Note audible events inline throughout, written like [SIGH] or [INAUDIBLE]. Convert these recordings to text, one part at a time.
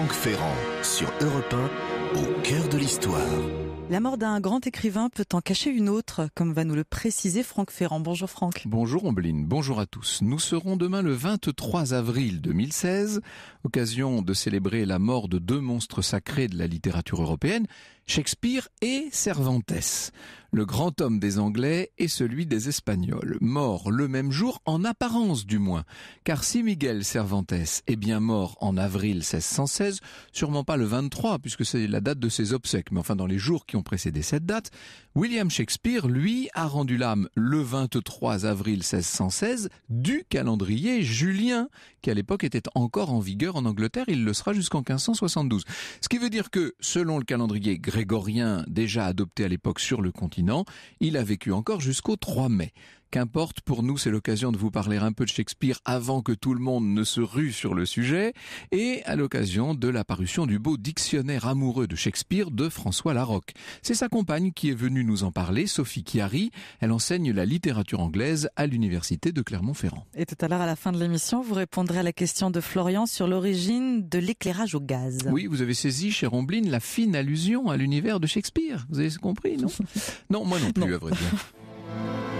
Franck Ferrand sur Europe 1, au cœur de l'histoire. La mort d'un grand écrivain peut en cacher une autre, comme va nous le préciser Franck Ferrand. Bonjour Franck. Bonjour Ombline, bonjour à tous. Nous serons demain le 23 avril 2016, occasion de célébrer la mort de deux monstres sacrés de la littérature européenne, Shakespeare et Cervantes, le grand homme des Anglais et celui des Espagnols, mort le même jour en apparence du moins, car si Miguel Cervantes est bien mort en avril 1616, sûrement pas le 23 puisque c'est la date de ses obsèques, mais enfin dans les jours qui ont précédé cette date, William Shakespeare, lui, a rendu l'âme le 23 avril 1616 du calendrier julien, qui à l'époque était encore en vigueur en Angleterre, il le sera jusqu'en 1572. Ce qui veut dire que, selon le calendrier grégorien déjà adopté à l'époque sur le continent, il a vécu encore jusqu'au 3 mai. Qu'importe, pour nous, c'est l'occasion de vous parler un peu de Shakespeare avant que tout le monde ne se rue sur le sujet et à l'occasion de la du beau dictionnaire amoureux de Shakespeare de François Larocque. C'est sa compagne qui est venue nous en parler, Sophie Chiari. Elle enseigne la littérature anglaise à l'université de Clermont-Ferrand. Et tout à l'heure, à la fin de l'émission, vous répondrez à la question de Florian sur l'origine de l'éclairage au gaz. Oui, vous avez saisi, chez Romblin la fine allusion à l'univers de Shakespeare. Vous avez compris, non [LAUGHS] Non, moi non plus, à vrai dire. [LAUGHS]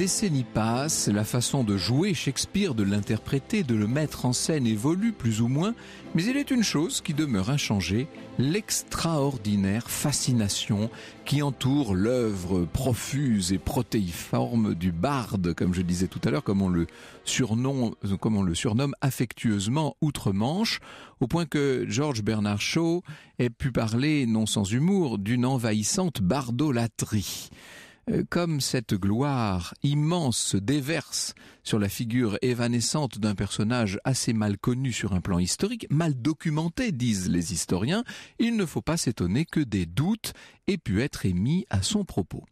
décennies passent, la façon de jouer Shakespeare, de l'interpréter, de le mettre en scène évolue plus ou moins, mais il est une chose qui demeure inchangée, l'extraordinaire fascination qui entoure l'œuvre profuse et protéiforme du barde, comme je disais tout à l'heure, comme on le surnomme, affectueusement outre-Manche, au point que George Bernard Shaw ait pu parler, non sans humour, d'une envahissante bardolatrie. Euh, comme cette gloire immense se déverse sur la figure évanescente d'un personnage assez mal connu sur un plan historique, mal documenté, disent les historiens, il ne faut pas s'étonner que des doutes aient pu être émis à son propos.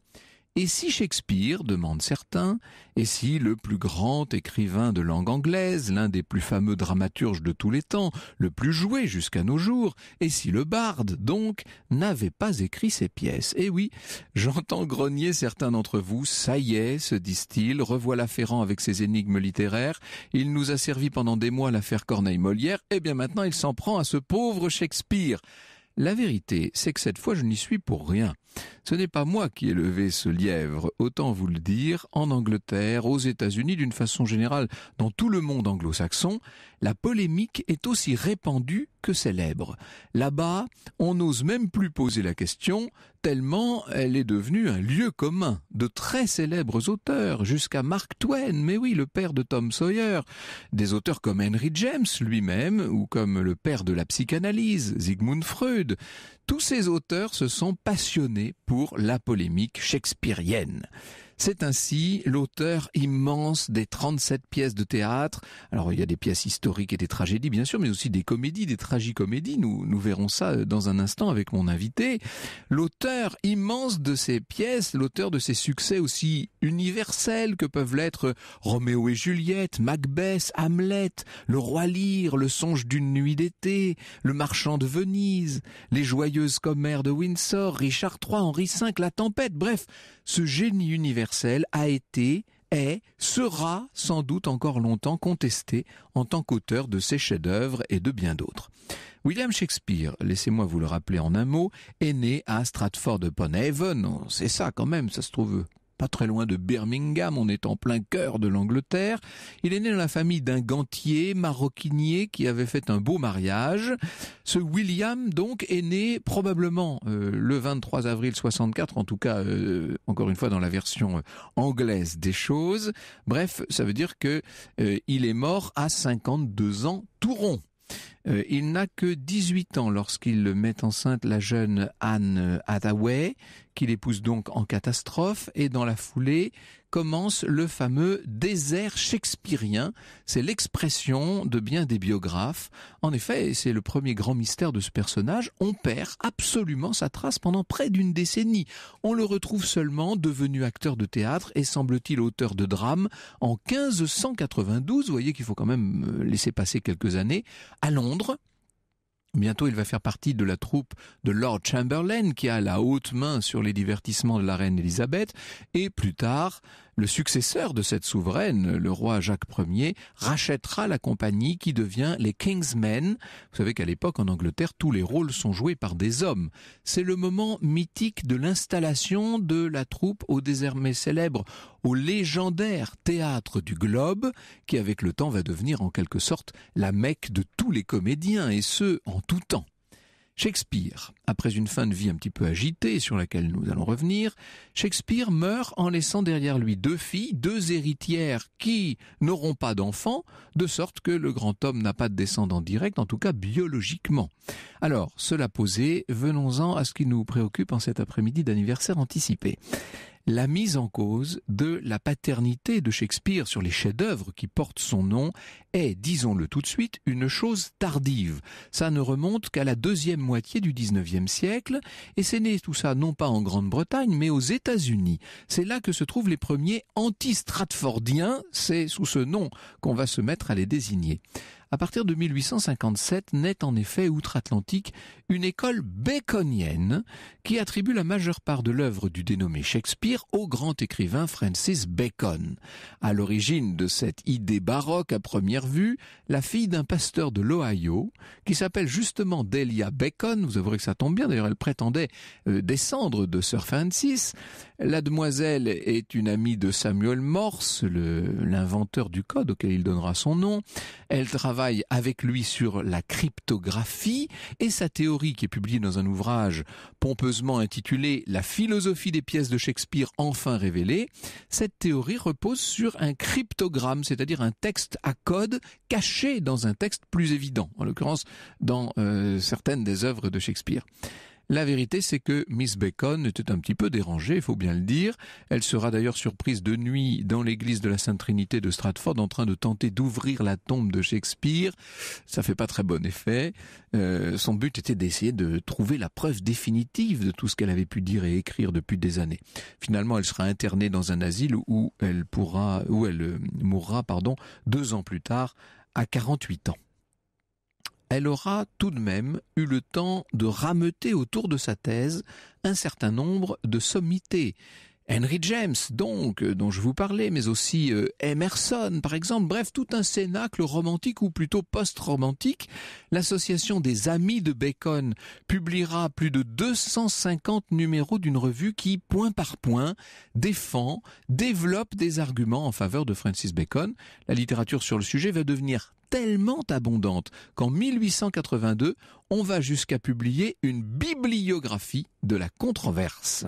Et si Shakespeare, demandent certains, et si le plus grand écrivain de langue anglaise, l'un des plus fameux dramaturges de tous les temps, le plus joué jusqu'à nos jours, et si le barde, donc, n'avait pas écrit ses pièces Eh oui, j'entends grogner certains d'entre vous, ça y est, se disent-ils, revoilà Ferrand avec ses énigmes littéraires, il nous a servi pendant des mois l'affaire Corneille-Molière, et eh bien maintenant il s'en prend à ce pauvre Shakespeare. La vérité, c'est que cette fois je n'y suis pour rien. Ce n'est pas moi qui ai levé ce lièvre, autant vous le dire, en Angleterre, aux États-Unis, d'une façon générale, dans tout le monde anglo-saxon, la polémique est aussi répandue que célèbre. Là-bas, on n'ose même plus poser la question, tellement elle est devenue un lieu commun de très célèbres auteurs, jusqu'à Mark Twain, mais oui, le père de Tom Sawyer, des auteurs comme Henry James lui-même, ou comme le père de la psychanalyse, Sigmund Freud. Tous ces auteurs se sont passionnés pour la polémique shakespearienne. C'est ainsi l'auteur immense des 37 pièces de théâtre. Alors il y a des pièces historiques et des tragédies bien sûr, mais aussi des comédies, des tragicomédies. Nous, nous verrons ça euh, dans un instant avec mon invité. L'auteur immense de ces pièces, l'auteur de ces succès aussi universels que peuvent l'être Roméo et Juliette, Macbeth, Hamlet, Le Roi Lear, Le Songe d'une nuit d'été, Le Marchand de Venise, Les Joyeuses Commères de Windsor, Richard III, Henri V, La Tempête, bref, ce génie universel a été, est, sera sans doute encore longtemps contesté en tant qu'auteur de ses chefs-d'œuvre et de bien d'autres. William Shakespeare, laissez-moi vous le rappeler en un mot, est né à Stratford-upon-Avon, c'est ça quand même, ça se trouve pas très loin de Birmingham, on est en plein cœur de l'Angleterre. Il est né dans la famille d'un gantier maroquinier qui avait fait un beau mariage. Ce William, donc, est né probablement euh, le 23 avril 64, en tout cas, euh, encore une fois, dans la version euh, anglaise des choses. Bref, ça veut dire que il est mort à 52 ans tout rond. Euh, il n'a que 18 ans lorsqu'il met enceinte la jeune Anne Hathaway, qu'il épouse donc en catastrophe, et dans la foulée, commence le fameux désert shakespearien. C'est l'expression de bien des biographes. En effet, c'est le premier grand mystère de ce personnage, on perd absolument sa trace pendant près d'une décennie. On le retrouve seulement devenu acteur de théâtre et semble-t-il auteur de drames en 1592, vous voyez qu'il faut quand même euh, laisser passer quelques années, à Londres, Bientôt, il va faire partie de la troupe de Lord Chamberlain qui a la haute main sur les divertissements de la reine Elisabeth et plus tard, le successeur de cette souveraine, le roi Jacques Ier, rachètera la compagnie qui devient les Kingsmen. Vous savez qu'à l'époque, en Angleterre, tous les rôles sont joués par des hommes. C'est le moment mythique de l'installation de la troupe au désormais célèbre, au légendaire théâtre du Globe, qui avec le temps va devenir en quelque sorte la mecque de tous les comédiens, et ce, en tout temps. Shakespeare, après une fin de vie un petit peu agitée sur laquelle nous allons revenir, Shakespeare meurt en laissant derrière lui deux filles, deux héritières qui n'auront pas d'enfants, de sorte que le grand homme n'a pas de descendants direct, en tout cas biologiquement. Alors, cela posé, venons-en à ce qui nous préoccupe en cet après-midi d'anniversaire anticipé la mise en cause de la paternité de Shakespeare sur les chefs-d'œuvre qui portent son nom est, disons-le tout de suite, une chose tardive. Ça ne remonte qu'à la deuxième moitié du XIXe siècle, et c'est né tout ça non pas en Grande-Bretagne, mais aux États-Unis. C'est là que se trouvent les premiers anti-stratfordiens, c'est sous ce nom qu'on va se mettre à les désigner. À partir de 1857 naît en effet outre-Atlantique une école baconienne qui attribue la majeure part de l'œuvre du dénommé Shakespeare au grand écrivain Francis Bacon. À l'origine de cette idée baroque à première vue, la fille d'un pasteur de l'Ohio, qui s'appelle justement Delia Bacon, vous avouerez que ça tombe bien, d'ailleurs elle prétendait euh, descendre de Sir Francis, la demoiselle est une amie de Samuel Morse, l'inventeur du code auquel il donnera son nom, elle travaille avec lui sur la cryptographie et sa théorie qui est publiée dans un ouvrage pompeusement intitulé La philosophie des pièces de Shakespeare enfin révélée. Cette théorie repose sur un cryptogramme, c'est-à-dire un texte à code caché dans un texte plus évident, en l'occurrence dans euh, certaines des œuvres de Shakespeare. La vérité, c'est que Miss Bacon était un petit peu dérangée, il faut bien le dire. Elle sera d'ailleurs surprise de nuit dans l'église de la Sainte Trinité de Stratford en train de tenter d'ouvrir la tombe de Shakespeare. Ça fait pas très bon effet. Euh, son but était d'essayer de trouver la preuve définitive de tout ce qu'elle avait pu dire et écrire depuis des années. Finalement, elle sera internée dans un asile où elle pourra, où elle euh, mourra, pardon, deux ans plus tard, à 48 ans elle aura tout de même eu le temps de rameuter autour de sa thèse un certain nombre de sommités Henry James, donc, euh, dont je vous parlais, mais aussi euh, Emerson, par exemple, bref, tout un cénacle romantique ou plutôt post-romantique. L'association des Amis de Bacon publiera plus de 250 numéros d'une revue qui, point par point, défend, développe des arguments en faveur de Francis Bacon. La littérature sur le sujet va devenir tellement abondante qu'en 1882, on va jusqu'à publier une bibliographie de la controverse.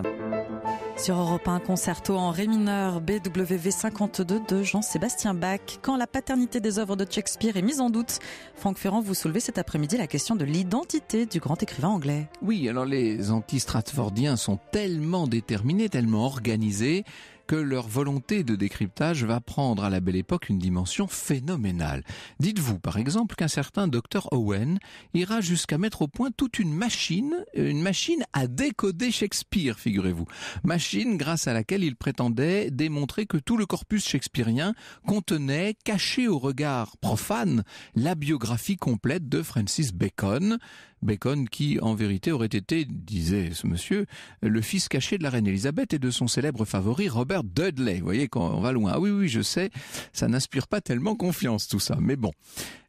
Sur Europe 1, concerto en ré mineur BWV 52 de Jean-Sébastien Bach. Quand la paternité des œuvres de Shakespeare est mise en doute, Franck Ferrand, vous soulevez cet après-midi la question de l'identité du grand écrivain anglais. Oui, alors les anti-stratfordiens sont tellement déterminés, tellement organisés que leur volonté de décryptage va prendre à la belle époque une dimension phénoménale. Dites-vous par exemple qu'un certain docteur Owen ira jusqu'à mettre au point toute une machine, une machine à décoder Shakespeare, figurez-vous. Machine grâce à laquelle il prétendait démontrer que tout le corpus shakespearien contenait, caché au regard profane, la biographie complète de Francis Bacon. Bacon qui, en vérité, aurait été, disait ce monsieur, le fils caché de la reine Elisabeth et de son célèbre favori Robert Dudley. Vous voyez qu'on va loin. Ah oui, oui, je sais, ça n'inspire pas tellement confiance tout ça, mais bon.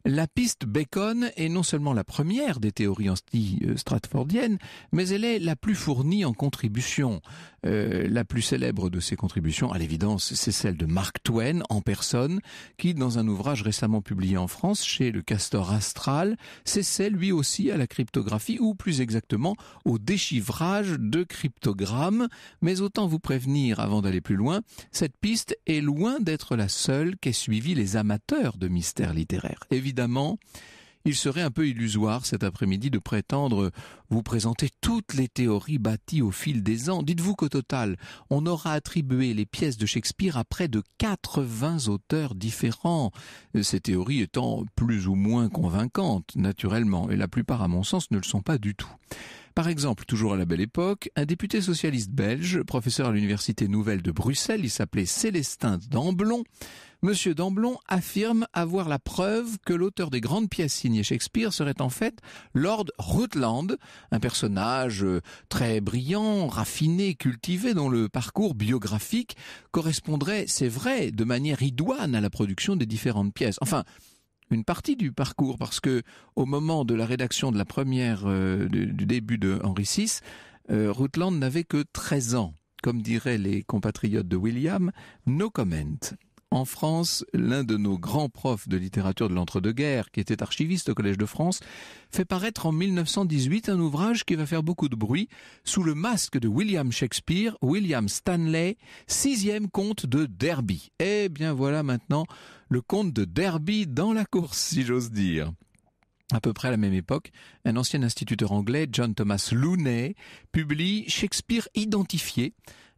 La piste Bacon est non seulement la première des théories anti-stratfordiennes, mais elle est la plus fournie en contributions. Euh, la plus célèbre de ces contributions, à l'évidence, c'est celle de Mark Twain en personne, qui, dans un ouvrage récemment publié en France chez le Castor Astral, celle, lui aussi à la ou plus exactement au déchiffrage de cryptogrammes. Mais autant vous prévenir avant d'aller plus loin, cette piste est loin d'être la seule qu'aient suivie les amateurs de mystères littéraires. Évidemment, il serait un peu illusoire cet après-midi de prétendre vous présenter toutes les théories bâties au fil des ans. Dites-vous qu'au total, on aura attribué les pièces de Shakespeare à près de 80 auteurs différents, ces théories étant plus ou moins convaincantes, naturellement, et la plupart, à mon sens, ne le sont pas du tout. Par exemple, toujours à la belle époque, un député socialiste belge, professeur à l'université nouvelle de Bruxelles, il s'appelait Célestin Damblon, Monsieur Damblon affirme avoir la preuve que l'auteur des grandes pièces signées Shakespeare serait en fait Lord Rutland, un personnage euh, très brillant, raffiné, cultivé, dont le parcours biographique correspondrait, c'est vrai, de manière idoine à la production des différentes pièces. Enfin, une partie du parcours parce que au moment de la rédaction de la première euh, du, début de Henri VI, euh, Rutland n'avait que 13 ans. Comme diraient les compatriotes de William, no comment. En France, l'un de nos grands profs de littérature de l'entre-deux-guerres, qui était archiviste au Collège de France, fait paraître en 1918 un ouvrage qui va faire beaucoup de bruit, sous le masque de William Shakespeare, William Stanley, sixième comte de Derby. Eh bien voilà maintenant le comte de Derby dans la course, si j'ose dire. À peu près à la même époque, un ancien instituteur anglais, John Thomas Looney, publie Shakespeare identifié,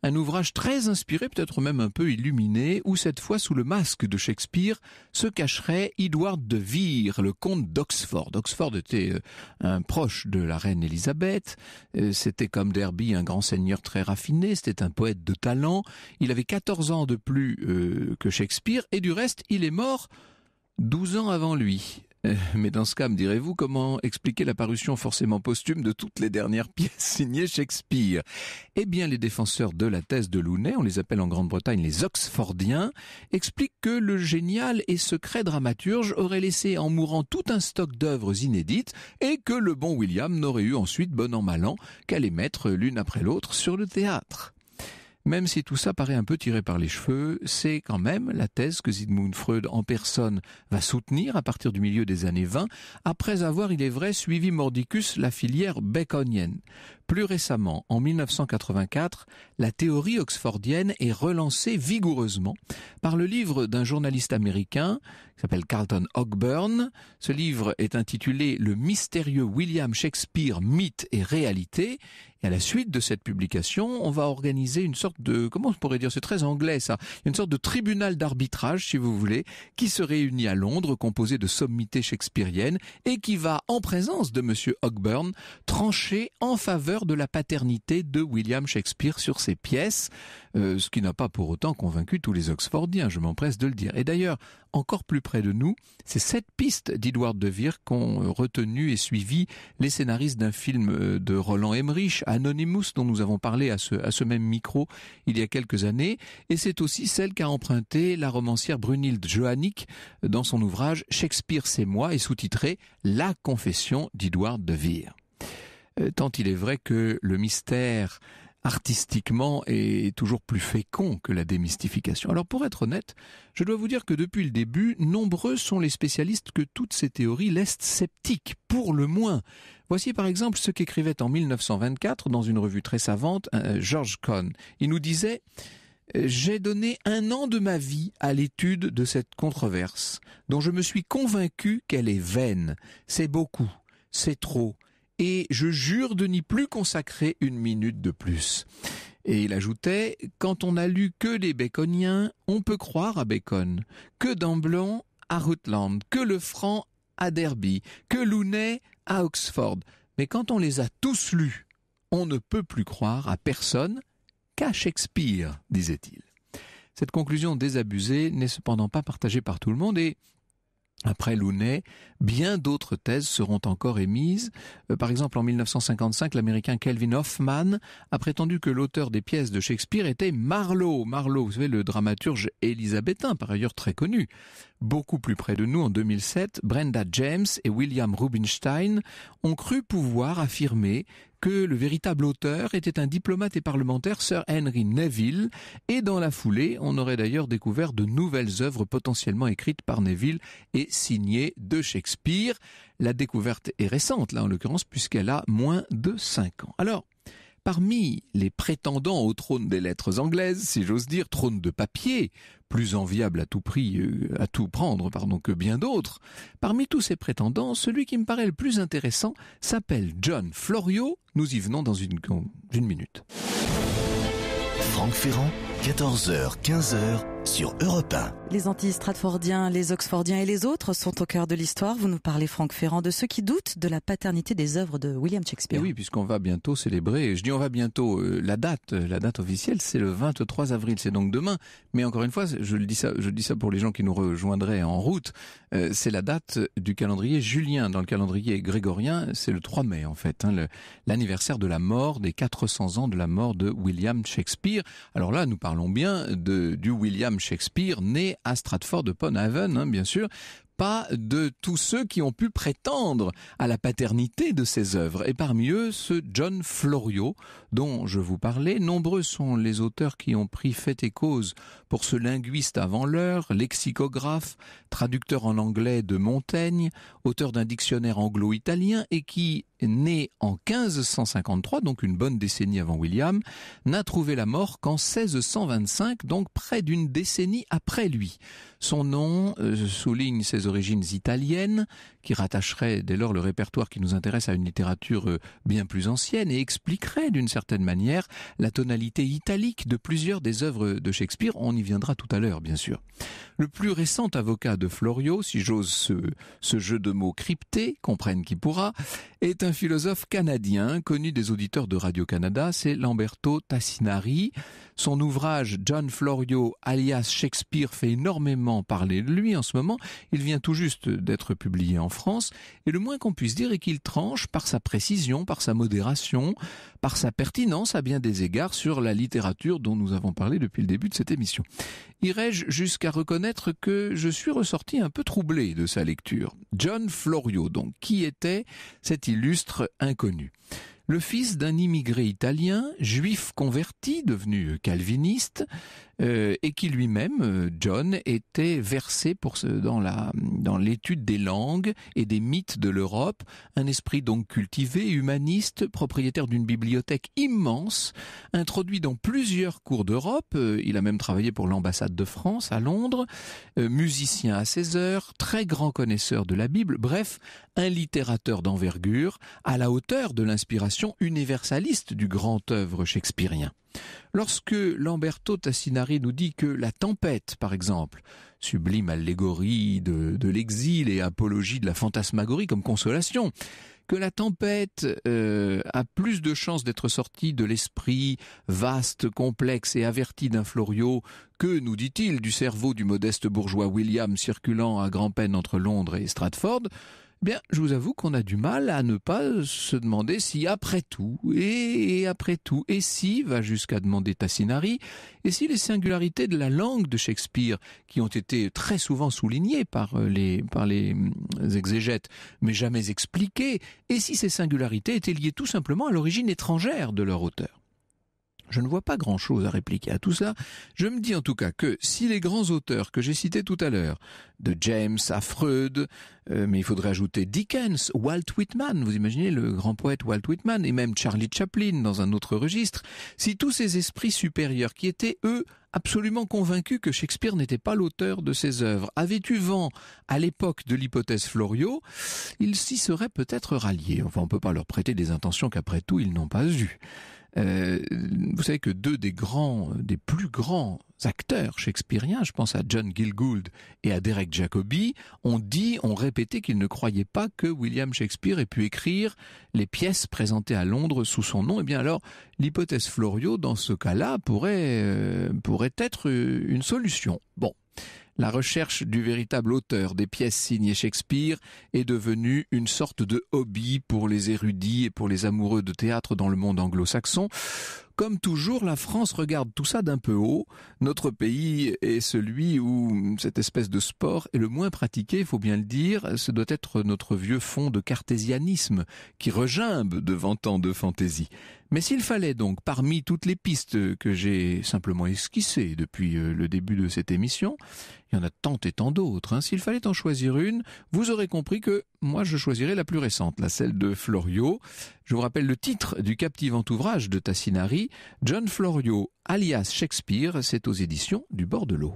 un ouvrage très inspiré, peut-être même un peu illuminé, où cette fois sous le masque de Shakespeare se cacherait Edward de Vere, le comte d'Oxford. Oxford était euh, un proche de la reine Élisabeth, euh, c'était comme Derby un grand seigneur très raffiné, c'était un poète de talent, il avait 14 ans de plus euh, que Shakespeare, et du reste il est mort 12 ans avant lui. Euh, mais dans ce cas, me direz-vous, comment expliquer l'apparition forcément posthume de toutes les dernières [LAUGHS] pièces signées Shakespeare Eh bien, les défenseurs de la thèse de Lounet, on les appelle en Grande-Bretagne les Oxfordiens, expliquent que le génial et secret dramaturge aurait laissé en mourant tout un stock d'œuvres inédites et que le bon William n'aurait eu ensuite bon an mal an qu'à les mettre l'une après l'autre sur le théâtre. Même si tout ça paraît un peu tiré par les cheveux, c'est quand même la thèse que Sigmund Freud en personne va soutenir à partir du milieu des années 20, après avoir, il est vrai, suivi Mordicus la filière baconienne. Plus récemment, en 1984, la théorie oxfordienne est relancée vigoureusement par le livre d'un journaliste américain qui s'appelle Carlton Ogburn. Ce livre est intitulé Le mystérieux William Shakespeare, mythe et réalité. Et à la suite de cette publication, on va organiser une sorte de, comment on pourrait dire, c'est très anglais ça, une sorte de tribunal d'arbitrage, si vous voulez, qui se réunit à Londres, composé de sommités shakespeariennes et qui va, en présence de monsieur Ogburn, trancher en faveur de la paternité de William Shakespeare sur ses pièces, euh, ce qui n'a pas pour autant convaincu tous les Oxfordiens, je m'empresse de le dire. Et d'ailleurs, encore plus près de nous, c'est cette piste d'Edward de Vere qu'ont euh, retenu et suivi les scénaristes d'un film euh, de Roland Emmerich, Anonymous, dont nous avons parlé à ce, même micro il y a quelques années, et c'est aussi celle qu'a empruntée la romancière Brunhilde Johannick dans son ouvrage Shakespeare c'est moi et sous-titré La confession d'Edward de Vere. Euh, tant il est vrai que le mystère artistiquement est toujours plus fécond que la démystification. Alors pour être honnête, je dois vous dire que depuis le début, nombreux sont les spécialistes que toutes ces théories laissent sceptiques, pour le moins. Voici par exemple ce qu'écrivait en 1924 dans une revue très savante euh, George Cohn. Il nous disait euh, j'ai donné un an de ma vie à l'étude de cette controverse, dont je me suis convaincu qu'elle est vaine. C'est beaucoup, c'est trop, et je jure de n'y plus consacrer une minute de plus. Et il ajoutait, quand on a lu que les Baconiens, on peut croire à Bacon, que Damblon à Rutland, que Lefranc à Derby, que Lounet à Oxford. Mais quand on les a tous lus, on ne peut plus croire à personne qu'à Shakespeare, disait-il. Cette conclusion désabusée n'est cependant pas partagée par tout le monde et après Looney, bien d'autres thèses seront encore émises. Euh, par exemple, en 1955, l'américain Kelvin Hoffman a prétendu que l'auteur des pièces de Shakespeare était Marlowe. Marlowe, vous savez, le dramaturge élisabétain, par ailleurs très connu. Beaucoup plus près de nous, en 2007, Brenda James et William Rubinstein ont cru pouvoir affirmer que le véritable auteur était un diplomate et parlementaire, Sir Henry Neville, et dans la foulée, on aurait d'ailleurs découvert de nouvelles œuvres potentiellement écrites par Neville et signées de Shakespeare. La découverte est récente, là en l'occurrence, puisqu'elle a moins de cinq ans. Alors, Parmi les prétendants au trône des lettres anglaises, si j'ose dire, trône de papier, plus enviable à tout prix, euh, à tout prendre, pardon, que bien d'autres, parmi tous ces prétendants, celui qui me paraît le plus intéressant s'appelle John Florio. Nous y venons dans une, une minute. Franck Ferrand, 14h, 15h sur Europe 1. Les anti-stratfordiens, les oxfordiens et les autres sont au cœur de l'histoire. Vous nous parlez, Franck Ferrand, de ceux qui doutent de la paternité des œuvres de William Shakespeare. Eh oui, puisqu'on va bientôt célébrer, je dis on va bientôt, euh, la date, euh, la date officielle, c'est le 23 avril, c'est donc demain. Mais encore une fois, je le dis ça, je dis ça pour les gens qui nous rejoindraient en route, euh, c'est la date du calendrier julien. Dans le calendrier grégorien, c'est le 3 mai, en fait, hein, l'anniversaire de la mort, des 400 ans de la mort de William Shakespeare. Alors là, nous parlons bien de, du William Shakespeare, né à Stratford-upon-Avon, hein, bien sûr, pas de tous ceux qui ont pu prétendre à la paternité de ses œuvres, et parmi eux ce John Florio dont je vous parlais. Nombreux sont les auteurs qui ont pris fait et cause pour ce linguiste avant l'heure, lexicographe, traducteur en anglais de Montaigne, auteur d'un dictionnaire anglo-italien et qui, né en 1553, donc une bonne décennie avant William, n'a trouvé la mort qu'en 1625, donc près d'une décennie après lui. Son nom euh, souligne ses origines italiennes, qui rattacherait dès lors le répertoire qui nous intéresse à une littérature euh, bien plus ancienne et expliquerait d'une certaine manière la tonalité italique de plusieurs des œuvres de Shakespeare. On y viendra tout à l'heure, bien sûr. Le plus récent avocat de Florio, si j'ose ce, ce jeu de mots crypté, comprenne qui pourra, est un philosophe canadien connu des auditeurs de Radio-Canada, c'est Lamberto Tassinari. Son ouvrage John Florio alias Shakespeare fait énormément parler de lui en ce moment. Il vient tout juste d'être publié en France, et le moins qu'on puisse dire est qu'il tranche par sa précision, par sa modération, par sa pertinence à bien des égards sur la littérature dont nous avons parlé depuis le début de cette émission. Irai-je jusqu'à reconnaître que je suis ressorti un peu troublé de sa lecture John Florio, donc, qui était cet illustre inconnu le fils d'un immigré italien, juif converti, devenu calviniste, euh, et qui lui-même, euh, John, était versé pour dans l'étude des langues et des mythes de l'Europe, un esprit donc cultivé, humaniste, propriétaire d'une bibliothèque immense, introduit dans plusieurs cours d'Europe, euh, il a même travaillé pour l'ambassade de France à Londres, musicien à ses heures, très grand connaisseur de la Bible, bref, un littérateur d'envergure à la hauteur de l'inspiration universaliste du grand œuvre shakespearien. Lorsque Lamberto Tassinari nous dit que la tempête, par exemple, sublime allégorie de, l'exil et apologie de la fantasmagorie comme consolation, que la tempête euh, a plus de chances d'être sortie de l'esprit vaste, complexe et averti d'un Florio que, nous dit-il, du cerveau du modeste bourgeois William circulant à grand-peine entre Londres et Stratford, bien, je vous avoue qu'on a du mal à ne pas se demander si après tout, et, après tout, et si, va jusqu'à demander Tassinari, et si les singularités de la langue de Shakespeare, qui ont été très souvent soulignées par euh, les mm, exégètes, mais jamais expliquées, et si ces singularités étaient liées tout simplement à l'origine étrangère de leur auteur. Je ne vois pas grand-chose à répliquer à tout cela. Je me dis en tout cas que si les grands auteurs que j'ai cités tout à l'heure, de James à Freud, euh, mais il faudrait ajouter Dickens, Walt Whitman, vous imaginez le grand poète Walt Whitman, et même Charlie Chaplin dans un autre registre, si tous ces esprits supérieurs qui étaient, eux, absolument convaincus que Shakespeare n'était pas l'auteur de ses œuvres, avaient eu vent à l'époque de l'hypothèse Florio, ils s'y seraient peut-être ralliés. Enfin, on ne peut pas leur prêter des intentions qu'après tout ils n'ont pas eues. Euh, vous savez que deux des grands, des plus grands acteurs shakespeariens, je pense à John Gilgould et à Derek Jacobi, ont dit, ont répété qu'ils ne croyaient pas que William Shakespeare ait pu écrire les pièces présentées à Londres sous son nom. Eh bien alors, l'hypothèse Florio, dans ce cas-là, pourrait, euh, pourrait être une solution. Bon. La recherche du véritable auteur des pièces signées Shakespeare est devenue une sorte de hobby pour les érudits et pour les amoureux de théâtre dans le monde anglo-saxon. Comme toujours, la France regarde tout ça d'un peu haut. Notre pays est celui où cette espèce de sport est le moins pratiqué, il faut bien le dire. Ce doit être notre vieux fond de cartésianisme qui regimbe devant tant de fantaisie. Mais s'il fallait donc, parmi toutes les pistes que j'ai simplement esquissées depuis euh, le début de cette émission, il y en a tant et tant d'autres, hein. s'il fallait en choisir une, vous aurez compris que moi je choisirais la plus récente, la celle de Florio. Je vous rappelle le titre du captivant ouvrage de Tassinari, John Florio, alias Shakespeare, c'est aux éditions du Bord de l'eau.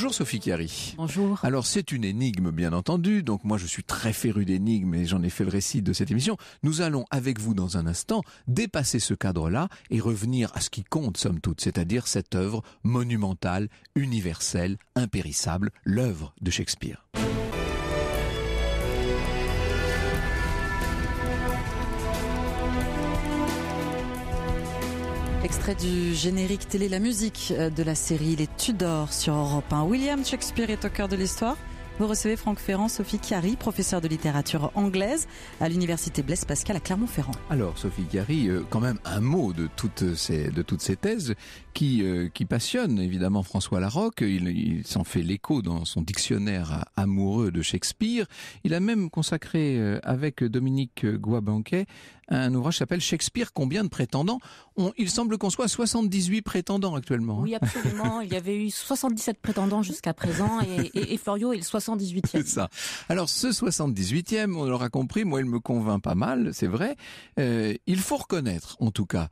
Bonjour Sophie Chiari. Bonjour. Alors c'est une énigme bien entendu, donc moi je suis très féru d'énigmes et j'en ai fait le récit de cette émission. Nous allons avec vous dans un instant dépasser ce cadre-là et revenir à ce qui compte somme toute, c'est-à-dire cette œuvre monumentale, universelle, impérissable, l'œuvre de Shakespeare. Extrait du générique télé La musique euh, de la série Les Tudors sur Europe 1. William Shakespeare est au cœur de l'histoire. Vous recevez Franck Ferrand, Sophie Chiari, professeur de littérature anglaise à l'université Blaise Pascal à Clermont-Ferrand. Alors Sophie Chiari, euh, quand même un mot de toutes ces, de toutes ces thèses euh, qui, passionne évidemment François Larocque. Il, s'en fait l'écho dans son dictionnaire amoureux de Shakespeare. Il a même consacré euh, avec Dominique Guabanquet un ouvrage qui s'appelle Shakespeare, combien de prétendants Il semble qu'on soit 78 prétendants actuellement. Hein. oui, absolument. il y avait eu 77 prétendants jusqu'à présent et, et, et, Florio est le 78e. ça. Alors ce 78e, on l'aura compris, moi il me convainc pas mal, c'est vrai. Euh, il faut reconnaître en tout cas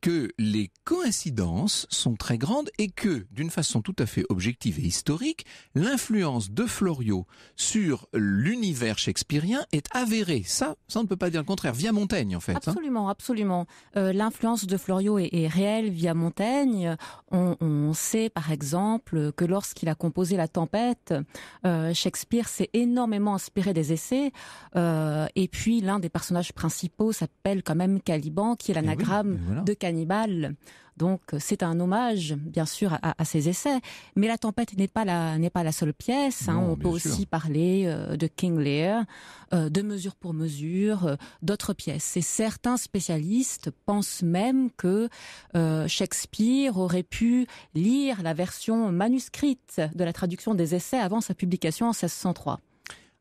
que les coïncidences sont très grandes et que, d'une façon tout à fait objective et historique, l'influence de Florio sur l'univers shakespearien est avérée. Ça, ça on ne peut pas dire le contraire. Via Montaigne, en fait. Hein. Absolument, absolument. Euh, l'influence de Florio est, réelle via Montaigne. On, sait, par exemple, que lorsqu'il a composé La Tempête, euh, Shakespeare s'est énormément inspiré des essais. Euh, et puis, l'un des personnages principaux s'appelle quand même Caliban, qui est eh l'anagramme de Caliban donc c'est un hommage, bien sûr, à, ses essais. Mais la tempête n'est pas la n'est pas la seule pièce. Hein. On peut aussi parler euh, de King Lear, euh, de mesure pour mesure, euh, d'autres pièces. Et certains spécialistes pensent même que Shakespeare aurait pu lire la version manuscrite de la traduction des essais avant sa publication en 1603.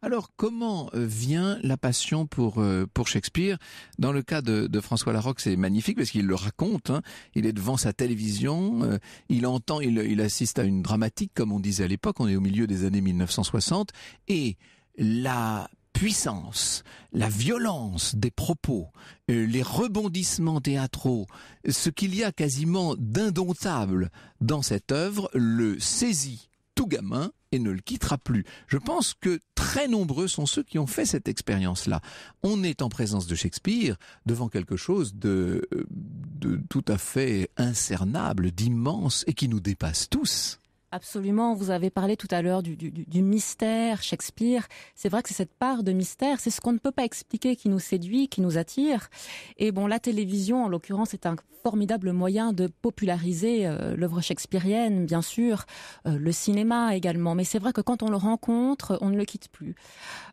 Alors, comment euh, vient la passion pour, euh, pour Shakespeare Dans le cas de, François Larocque, c'est magnifique parce qu'il le raconte. Hein. Il est devant sa télévision, euh, il entend, il assiste à une dramatique, comme on disait à l'époque, on est au milieu des années 1960, et la puissance, la violence des propos, les rebondissements théâtraux, ce qu'il y a quasiment d'indomptable dans cette œuvre le saisit tout gamin et ne le quittera plus. Je pense que très nombreux sont ceux qui ont fait cette expérience-là. On est en présence de Shakespeare devant quelque chose de, euh, de tout à fait incernable, d'immense et qui nous dépasse tous. Absolument, vous avez parlé tout à l'heure du, mystère Shakespeare. C'est vrai que c'est cette part de mystère, c'est ce qu'on ne peut pas expliquer qui nous séduit, qui nous attire. Et bon, la télévision, en l'occurrence, est un formidable moyen de populariser euh, l'œuvre shakespearienne, bien sûr, euh, le cinéma également. Mais c'est vrai que quand on le rencontre, on ne le quitte plus.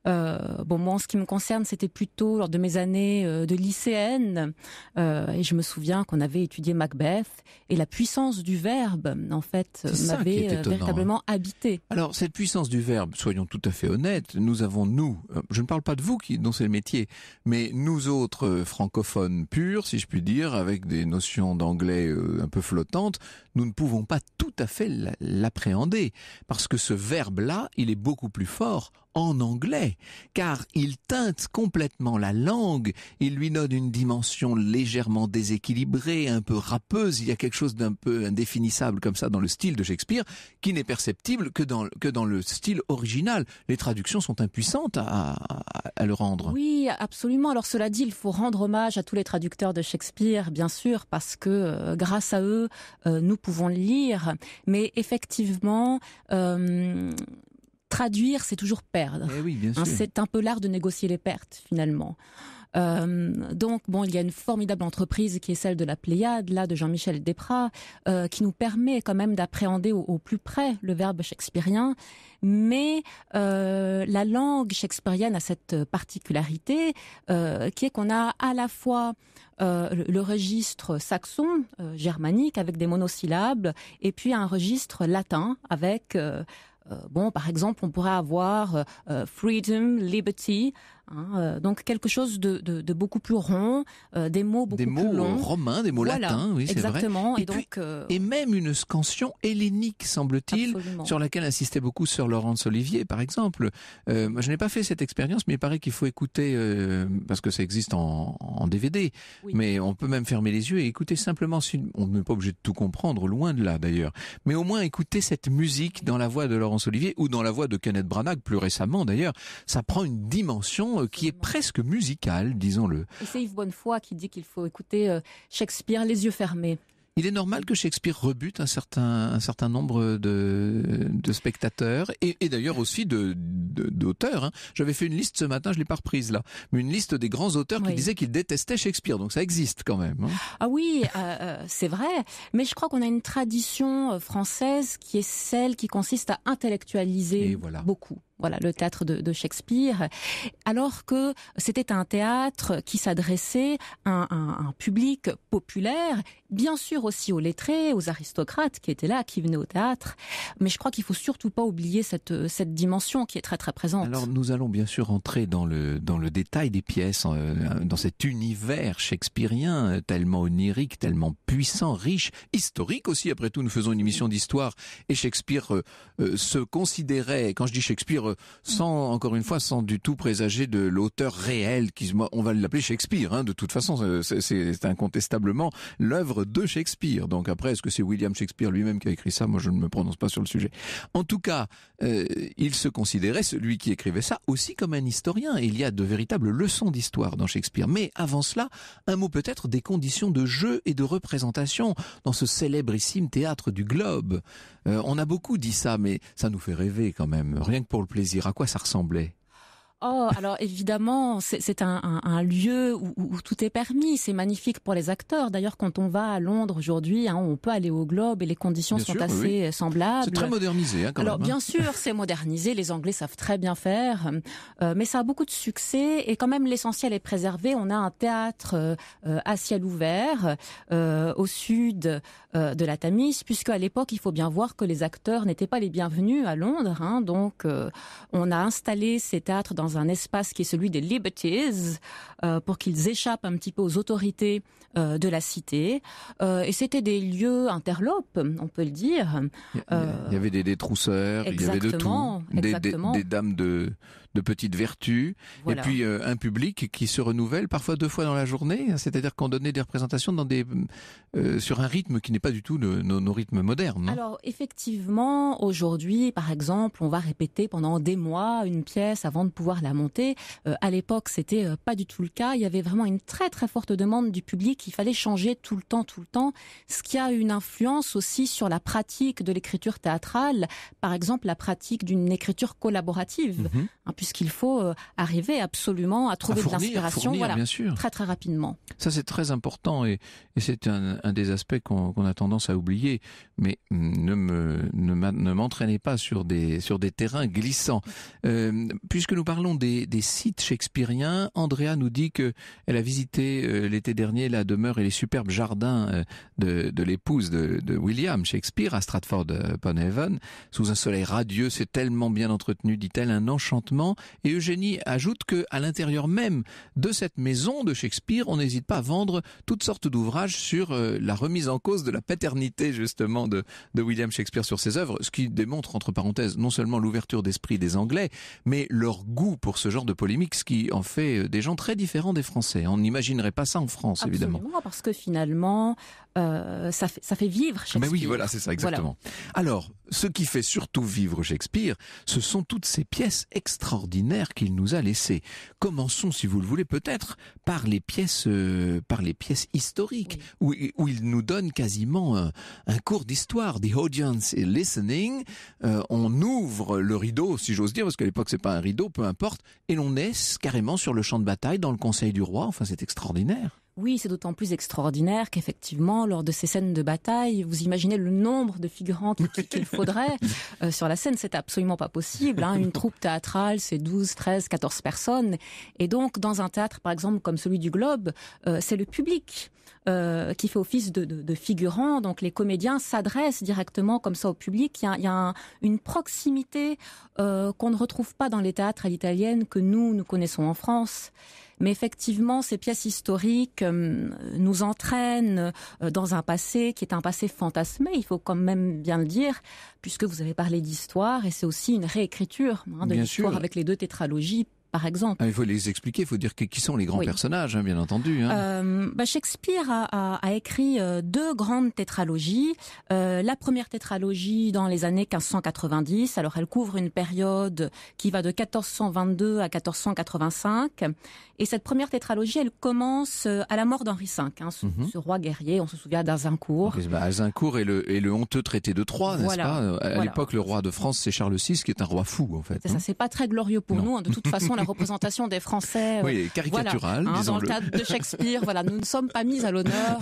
Euh, bon, moi, en ce qui me concerne, c'était plutôt lors de mes années de lycéenne. et je me souviens qu'on avait étudié Macbeth et la puissance du verbe, en fait, m'avait euh, véritablement habité. Alors cette puissance du verbe, soyons tout à fait honnêtes, nous avons nous, euh, je ne parle pas de vous qui dont c'est le métier, mais nous autres euh, francophones purs, si je puis dire, avec des notions d'anglais un peu flottantes, nous ne pouvons pas tout à fait l'appréhender parce que ce verbe-là, il est beaucoup plus fort en anglais, car il teinte complètement la langue, il lui donne une dimension légèrement déséquilibrée, un peu râpeuse, il y a quelque chose d'un peu indéfinissable comme ça dans le style de Shakespeare, qui n'est perceptible que dans, que dans le style original. Les traductions sont impuissantes à, le rendre. Oui, absolument. Alors cela dit, il faut rendre hommage à tous les traducteurs de Shakespeare, bien sûr, parce que euh, grâce à eux, euh, nous pouvons lire. Mais effectivement, euh, traduire, c'est toujours perdre. Eh oui, hein, c'est un peu l'art de négocier les pertes, finalement. Euh, donc bon, il y a une formidable entreprise qui est celle de la Pléiade, là de Jean-Michel Desprats, euh, qui nous permet quand même d'appréhender au, plus près le verbe shakespearien. Mais euh, la langue shakespearienne a cette particularité qui est qu'on a à la fois euh, le, registre saxon, germanique, avec des monosyllabes, et puis un registre latin avec, euh, bon, par exemple, on pourrait avoir freedom, liberty, Hein, euh, donc quelque chose de, beaucoup plus rond, euh, des mots beaucoup des mots plus euh, longs. romains, des mots latins, oui, c'est vrai. Exactement. Et, donc, et même une scansion hellénique, semble-t-il, sur laquelle insistait beaucoup Sir Laurence Olivier, par exemple. je n'ai pas fait cette expérience, mais il paraît qu'il faut écouter parce que ça existe en, DVD. Mais on peut même fermer les yeux et écouter simplement. On n'est pas obligé de tout comprendre, loin de là d'ailleurs. Mais au moins écouter cette musique dans la voix de Laurence Olivier ou dans la voix de Kenneth Branagh plus récemment d'ailleurs, ça prend une dimension euh, qui est presque musical, disons-le. Et c'est Yves Bonnefoy qui dit qu'il faut écouter euh, Shakespeare les yeux fermés. Il est normal que Shakespeare rebute un certain, un certain nombre de, spectateurs et, d'ailleurs aussi de, d'auteurs. Hein. J'avais fait une liste ce matin, je l'ai pas reprise là, mais une liste des grands auteurs qui disaient qu'ils détestaient Shakespeare. Donc ça existe quand même. Hein. Ah oui, euh, c'est vrai. Mais je crois qu'on a une tradition française qui est celle qui consiste à intellectualiser voilà. beaucoup voilà le théâtre de, Shakespeare, alors que c'était un théâtre qui s'adressait à, un, public populaire, bien sûr aussi aux lettrés, aux aristocrates qui étaient là, qui venaient au théâtre, mais je crois qu'il faut surtout pas oublier cette, cette dimension qui est très très présente. Alors nous allons bien sûr entrer dans le, dans le détail des pièces, euh, dans cet univers shakespearien euh, tellement onirique, tellement puissant, riche, historique aussi, après tout nous faisons une émission d'histoire et Shakespeare euh, se considérait, quand je dis Shakespeare, sans, encore une fois, sans du tout présager de l'auteur réel, qui on va l'appeler Shakespeare, hein, de toute façon, c'est incontestablement l'œuvre de Shakespeare. Donc après, est-ce que c'est William Shakespeare lui-même qui a écrit ça Moi, je ne me prononce pas sur le sujet. En tout cas, euh, il se considérait, celui qui écrivait ça, aussi comme un historien. Et il y a de véritables leçons d'histoire dans Shakespeare. Mais avant cela, un mot peut-être des conditions de jeu et de représentation dans ce célébrissime théâtre du globe. Euh, on a beaucoup dit ça, mais ça nous fait rêver quand même. Rien que pour le plaisir À quoi ça ressemblait Oh, alors évidemment, c'est un, un, un, lieu où, tout est permis. C'est magnifique pour les acteurs. D'ailleurs, quand on va à Londres aujourd'hui, hein, on peut aller au Globe et les conditions sont assez euh, semblables. C'est très modernisé. Hein, quand alors même, Alors hein. bien sûr, c'est modernisé. Les Anglais savent très bien faire, euh, mais ça a beaucoup de succès et quand même l'essentiel est préservé. On a un théâtre euh, à ciel ouvert au sud de la Tamise, puisque à l'époque, il faut bien voir que les acteurs n'étaient pas les bienvenus à Londres. Hein. donc, on a installé ces théâtres dans dans un espace qui est celui des liberties, euh, pour qu'ils échappent un petit peu aux autorités euh, de la cité. Euh, et c'était des lieux interlopes, on peut le dire. Il y, avait des trousseurs il y avait de tout. des dames de de petites vertus, et puis euh, un public qui se renouvelle parfois deux fois dans la journée, c'est-à-dire qu'on donnait des représentations dans des, euh, sur un rythme qui n'est pas du tout nos, rythmes modernes. Alors effectivement, aujourd'hui, par exemple, on va répéter pendant des mois une pièce avant de pouvoir la monter. Euh, à l'époque, c'était pas du tout le cas. Il y avait vraiment une très très forte demande du public. Il fallait changer tout le temps, tout le temps, ce qui a une influence aussi sur la pratique de l'écriture théâtrale. Par exemple, la pratique d'une écriture collaborative. Mhm. Hein, puisqu'il faut euh, arriver absolument à trouver de l'inspiration voilà, très très rapidement. Ça c'est très important et, c'est un, des aspects qu'on a tendance à oublier. Mais ne ne m'entraînez pas sur des sur des terrains glissants. Euh, puisque nous parlons des, sites shakespeariens, Andrea nous dit que elle a visité euh, l'été dernier la demeure et les superbes jardins de, l'épouse de, de, William Shakespeare à Stratford upon Avon sous un soleil radieux. C'est tellement bien entretenu, dit-elle, un enchantement. Et Eugénie ajoute que, à l'intérieur même de cette maison de Shakespeare, on n'hésite pas à vendre toutes sortes d'ouvrages sur euh, la remise en cause de la paternité, justement, de, William Shakespeare sur ses œuvres, ce qui démontre, entre parenthèses, non seulement l'ouverture d'esprit des Anglais, mais leur goût pour ce genre de polémique, ce qui en fait euh, des gens très différents des Français. On n'imaginerait pas ça en France, évidemment. Parce que finalement, euh, ça, fait, ça fait vivre Shakespeare. Ah, mais oui, voilà, c'est ça, exactement. Alors, ce qui fait surtout vivre Shakespeare, ce sont toutes ces pièces extraordinaires qu'il nous a laissées. Commençons, si vous le voulez, peut-être par les pièces, euh, par les pièces historiques, où, il nous donne quasiment un, cours d'histoire. The audience is listening. Euh, on ouvre le rideau, si j'ose dire, parce qu'à l'époque c'est pas un rideau, peu importe, et l'on est carrément sur le champ de bataille, dans le conseil du roi. Enfin, c'est extraordinaire. Oui, c'est d'autant plus extraordinaire qu'effectivement, lors de ces scènes de bataille, vous imaginez le nombre de figurants qu'il [LAUGHS] faudrait euh, sur la scène. C'est absolument pas possible. Hein. Une troupe théâtrale, c'est 12, 13, 14 personnes. Et donc, dans un théâtre, par exemple, comme celui du Globe, euh, c'est le public euh, qui fait office de, de, figurant. Donc les comédiens s'adressent directement comme ça au public. Il y a, une proximité qu'on ne retrouve pas dans les théâtres à l'italienne que nous, nous connaissons en France. Mais effectivement, ces pièces historiques euh, nous entraînent euh, dans un passé qui est un passé fantasmé, il faut quand même bien le dire, puisque vous avez parlé d'histoire et c'est aussi une réécriture hein, de l'histoire avec les deux tétralogies par exemple. Ah, il faut les expliquer, il faut dire qui sont les grands personnages, hein, bien entendu. Hein. Euh, bah, Shakespeare a, écrit deux grandes tétralogies. la première tétralogie dans les années 1590, alors elle couvre une période qui va de 1422 à 1485, et cette première tétralogie, elle commence euh, à la mort d'Henri V, hein, mhm. ce, roi guerrier, on se souvient d'Azincourt. Bah, Azincourt et le, et le honteux traité de Troyes, n'est-ce pas euh, À l'époque, le roi de France, c'est Charles VI, qui est un roi fou, en fait. ça, hein. c'est pas très glorieux pour nous. Hein, de toute façon, la [LAUGHS] représentation des Français... Euh, oui, caricaturale, Dans le cadre de Shakespeare, voilà, nous ne sommes pas mis à l'honneur.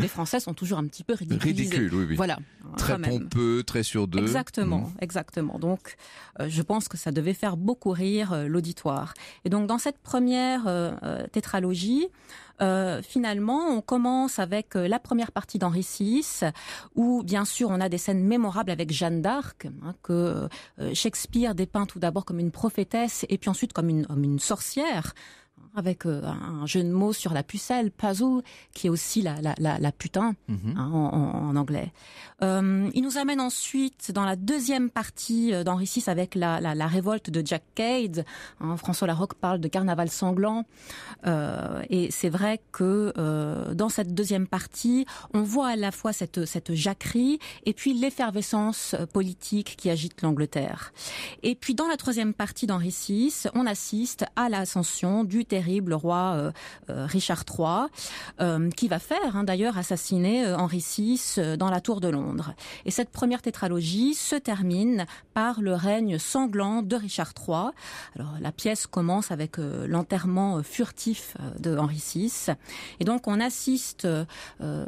les Français sont toujours un petit peu ridicules Ridicule, oui, oui. Voilà. Très pompeux, très sur deux. Exactement, mhm. exactement. Donc, je pense que ça devait faire beaucoup rire l'auditoire. Et donc, dans cette première euh, euh, tétralogie, euh, finalement, on commence avec la première partie d'Henri VI, où bien sûr on a des scènes mémorables avec Jeanne d'Arc, hein, que Shakespeare dépeint tout d'abord comme une prophétesse et puis ensuite comme une sorcière avec euh, un jeu de mots sur la pucelle, puzzle, qui est aussi la, la, la, la putain mhm. hein, en, anglais. Euh, il nous amène ensuite dans la deuxième partie euh, d'Henri VI avec la, la, la, révolte de Jack Cade. Hein, François Larocque parle de carnaval sanglant. Euh, et c'est vrai que euh, dans cette deuxième partie, on voit à la fois cette, cette jacquerie et puis l'effervescence politique qui agite l'Angleterre. Et puis dans la troisième partie d'Henri VI, on assiste à l'ascension du territoire terrible roi euh, euh, Richard III, euh, qui va faire hein, d'ailleurs assassiner Henri VI dans la tour de Londres. Et cette première tétralogie se termine par le règne sanglant de Richard III. Alors la pièce commence avec l'enterrement furtif de Henri VI, et donc on assiste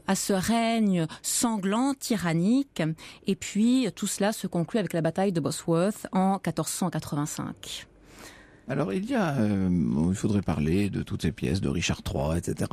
à ce règne sanglant, tyrannique, et puis tout cela se conclut avec la bataille de Bosworth en 1485. Alors il y a, euh, il faudrait parler de toutes ces pièces de Richard III, etc.,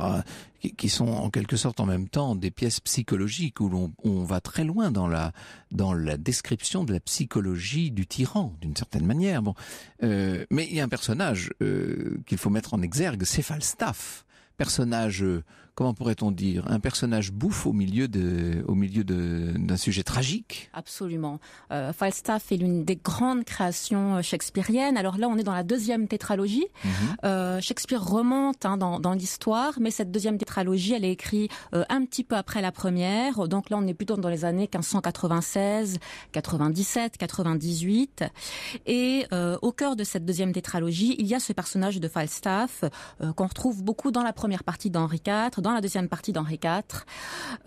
qui, sont en quelque sorte en même temps des pièces psychologiques où l'on on va très loin dans la dans la description de la psychologie du tyran d'une certaine manière. Bon, euh, mais il y a un personnage euh, qu'il faut mettre en exergue, c'est Falstaff, personnage euh, comment pourrait-on dire, un personnage bouffe au milieu de, au milieu d'un sujet tragique. Absolument. Euh, Falstaff est l'une des grandes créations euh, shakespeariennes. Alors là, on est dans la deuxième tétralogie. Mhm. Euh, Shakespeare remonte hein, dans, l'histoire, mais cette deuxième tétralogie, elle est écrite un petit peu après la première. Donc là, on est plutôt dans les années 1596, 97, 98. Et au cœur de cette deuxième tétralogie, il y a ce personnage de Falstaff qu'on retrouve beaucoup dans la première partie d'Henri IV dans la deuxième partie d'Henri IV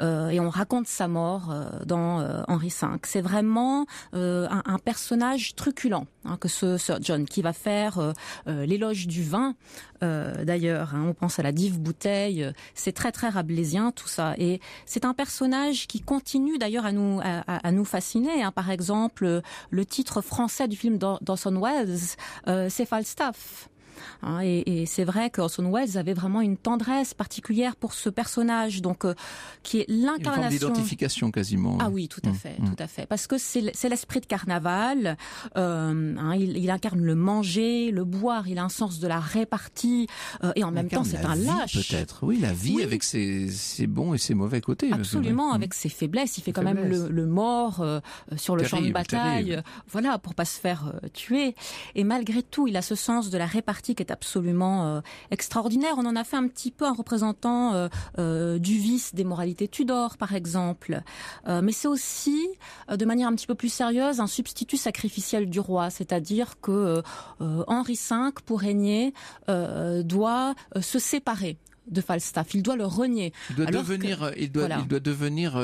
euh, et on raconte sa mort euh, dans euh, Henri V. C'est vraiment un, personnage truculent hein, que ce John qui va faire l'éloge du vin. D'ailleurs, hein. on pense à la dive bouteille. C'est très très rabelaisien tout ça et c'est un personnage qui continue d'ailleurs à nous à, nous fasciner. Hein. Par exemple, le titre français du film Dawson Welles, c'est Falstaff. Hein, et, et c'est vrai qu'Orson Welles avait vraiment une tendresse particulière pour ce personnage, donc euh, qui est l'incarnation. d'identification quasiment. Ah oui, tout à mm, fait, mm. tout à fait, parce que c'est l'esprit de Carnaval. Euh, hein, il, il, incarne le manger, le boire. Il a un sens de la répartie, euh, et en même temps, c'est un lâche. Peut-être, oui, la vie avec ses, ses, bons et ses mauvais côtés. Absolument, avec ses faiblesses. Il fait quand même le, mort euh, sur le champ de bataille, terrible. voilà, pour pas se faire tuer. Et malgré tout, il a ce sens de la répartie est absolument euh, extraordinaire. On en a fait un petit peu un représentant euh, euh, du vice des moralités Tudor, par exemple. mais c'est aussi, de manière un petit peu plus sérieuse, un substitut sacrificiel du roi, c'est-à-dire que Henri V, pour régner, doit se séparer de Falstaff. Il doit le renier. Il doit, devenir,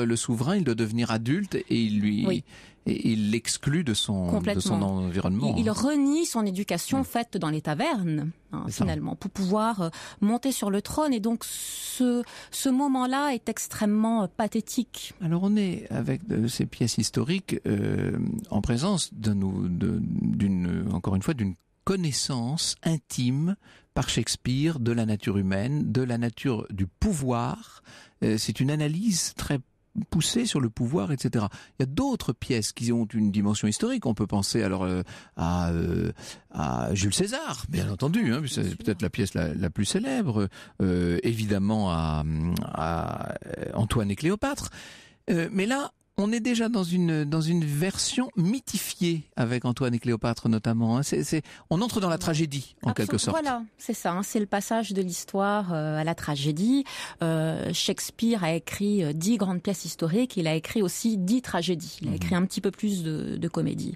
le souverain, il doit devenir adulte et il lui, il l'exclut de son, de son environnement. Il, hein. renie son éducation faite dans les tavernes, hein, finalement, pour pouvoir euh, monter sur le trône. Et donc, ce, ce moment-là est extrêmement euh, pathétique. Alors, on est, avec de ces pièces historiques, euh, en présence d'une, encore une fois, d'une connaissance intime par Shakespeare de la nature humaine, de la nature du pouvoir. c'est une analyse très poussé sur le pouvoir, etc. Il y a d'autres pièces qui ont une dimension historique. On peut penser alors euh, à, euh, à, Jules César, bien entendu, hein, c'est peut-être la pièce la, plus célèbre, euh, évidemment à, à, Antoine et Cléopâtre. mais là, on est déjà dans une dans une version mythifiée avec Antoine et Cléopâtre notamment. Hein. on entre dans la tragédie en quelque sorte. Voilà, c'est ça. Hein. C'est le passage de l'histoire euh, à la tragédie. Euh, Shakespeare a écrit euh, dix grandes pièces historiques. Il a écrit aussi dix tragédies. Il a mhm. écrit un petit peu plus de, comédies.